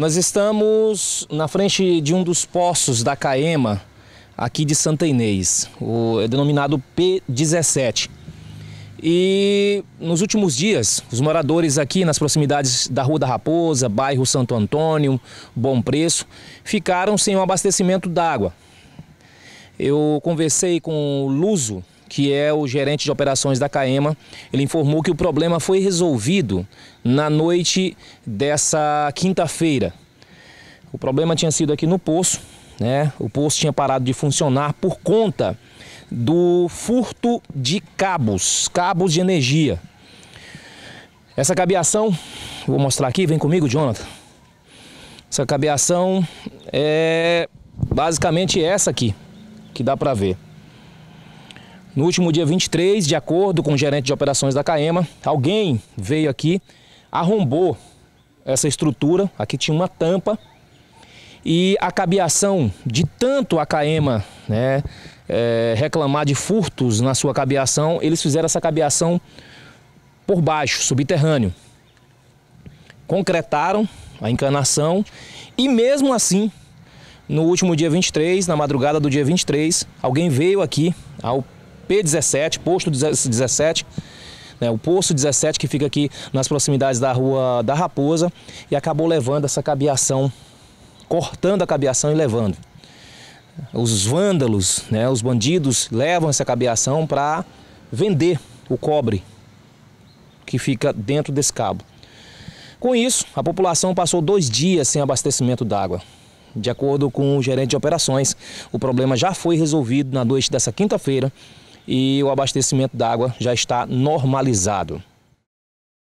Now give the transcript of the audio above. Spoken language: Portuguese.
Nós estamos na frente de um dos poços da Caema, aqui de Santa Inês, o, é denominado P17. E nos últimos dias, os moradores aqui nas proximidades da Rua da Raposa, bairro Santo Antônio, Bom Preço, ficaram sem o abastecimento d'água. Eu conversei com o Luso, que é o gerente de operações da CAEMA, ele informou que o problema foi resolvido na noite dessa quinta-feira. O problema tinha sido aqui no poço, né? O poço tinha parado de funcionar por conta do furto de cabos, cabos de energia. Essa cabeação, vou mostrar aqui, vem comigo, Jonathan. Essa cabeação é basicamente essa aqui, que dá para ver. No último dia 23, de acordo com o gerente de operações da Caema, alguém veio aqui, arrombou essa estrutura, aqui tinha uma tampa, e a cabeação de tanto a Caema né, é, reclamar de furtos na sua cabeação, eles fizeram essa cabeação por baixo, subterrâneo. Concretaram a encanação e mesmo assim, no último dia 23, na madrugada do dia 23, alguém veio aqui ao P17, posto 17, né, o poço 17 que fica aqui nas proximidades da rua da Raposa e acabou levando essa cabiação, cortando a cabiação e levando. Os vândalos, né, os bandidos levam essa cabiação para vender o cobre que fica dentro desse cabo. Com isso, a população passou dois dias sem abastecimento d'água. De acordo com o gerente de operações, o problema já foi resolvido na noite dessa quinta-feira e o abastecimento d'água já está normalizado.